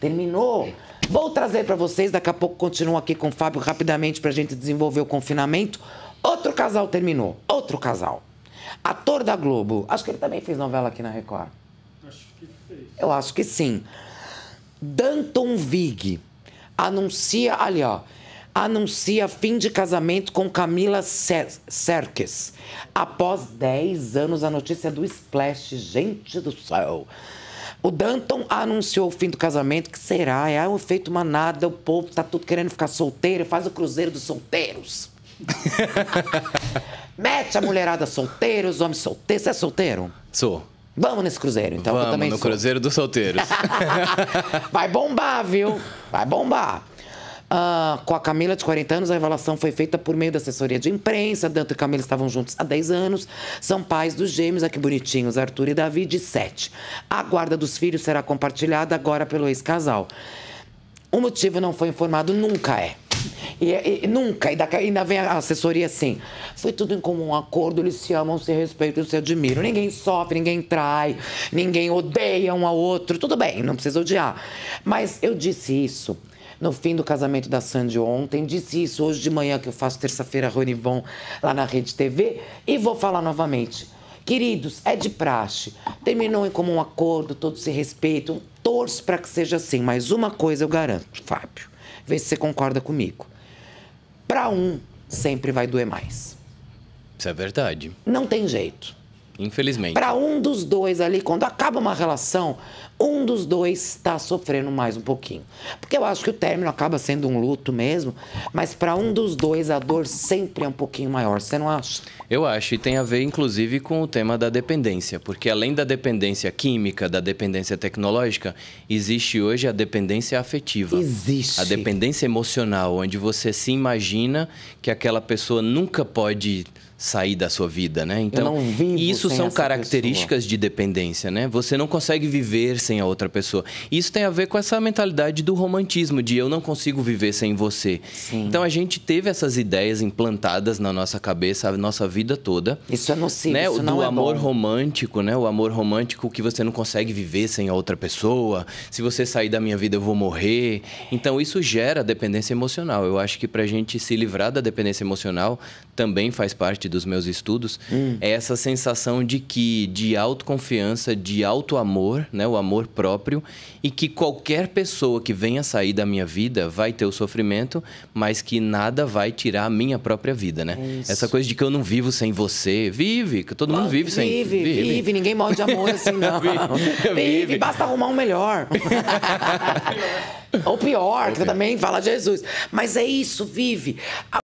Terminou. Vou trazer para vocês, daqui a pouco continuo aqui com o Fábio rapidamente para a gente desenvolver o confinamento. Outro casal terminou. Outro casal. Ator da Globo. Acho que ele também fez novela aqui na Record. Acho que fez. Eu acho que sim. Danton Vig anuncia, ali ó, anuncia fim de casamento com Camila Cer Após 10 anos, a notícia do Splash, gente do céu. O Danton anunciou o fim do casamento, que será? É, é um feito manada, o povo tá tudo querendo ficar solteiro, faz o cruzeiro dos solteiros. Mete a mulherada solteira, os homens solteiros. Você é solteiro? Sou. Vamos nesse cruzeiro, então. Vamos eu também no sou. cruzeiro dos solteiros. Vai bombar, viu? Vai bombar. Ah, com a Camila, de 40 anos, a revelação foi feita por meio da assessoria de imprensa. Danto e Camila estavam juntos há 10 anos. São pais dos gêmeos, aqui ah, bonitinhos, Arthur e Davi, de 7. A guarda dos filhos será compartilhada agora pelo ex-casal. O motivo não foi informado, nunca é. E, e nunca. E ainda vem a assessoria assim. Foi tudo em comum acordo, eles se amam, se respeitam, se admiram. Ninguém sofre, ninguém trai, ninguém odeia um ao outro. Tudo bem, não precisa odiar. Mas eu disse isso no fim do casamento da Sandy ontem, disse isso hoje de manhã que eu faço terça-feira Ronivon lá na Rede TV e vou falar novamente. Queridos, é de praxe. Terminou em comum acordo, todos se respeitam. Torço para que seja assim, mas uma coisa eu garanto, Fábio. Vê se você concorda comigo para um sempre vai doer mais. Isso é verdade. Não tem jeito. Infelizmente. Para um dos dois ali, quando acaba uma relação, um dos dois está sofrendo mais um pouquinho. Porque eu acho que o término acaba sendo um luto mesmo, mas para um dos dois a dor sempre é um pouquinho maior, você não acha? Eu acho, e tem a ver inclusive com o tema da dependência, porque além da dependência química, da dependência tecnológica, existe hoje a dependência afetiva. Existe. A dependência emocional, onde você se imagina que aquela pessoa nunca pode sair da sua vida, né? Então, isso são características pessoa. de dependência, né? Você não consegue viver sem a outra pessoa. Isso tem a ver com essa mentalidade do romantismo, de eu não consigo viver sem você. Sim. Então a gente teve essas ideias implantadas na nossa cabeça a nossa vida toda. Isso é nocivo, né? isso do não é amor bom. romântico, né? O amor romântico que você não consegue viver sem a outra pessoa. Se você sair da minha vida, eu vou morrer. Então isso gera dependência emocional. Eu acho que pra gente se livrar da dependência emocional também faz parte dos meus estudos. Hum. É essa sensação de que de autoconfiança, de alto né? O amor amor próprio e que qualquer pessoa que venha sair da minha vida vai ter o sofrimento, mas que nada vai tirar a minha própria vida, né? Isso. Essa coisa de que eu não vivo sem você. Vive, que todo mundo vive, vive sem. Vive, vive, vive. Ninguém morre de amor assim, não. vive, vive, basta arrumar um melhor. Ou pior, que pior. também fala Jesus. Mas é isso, vive.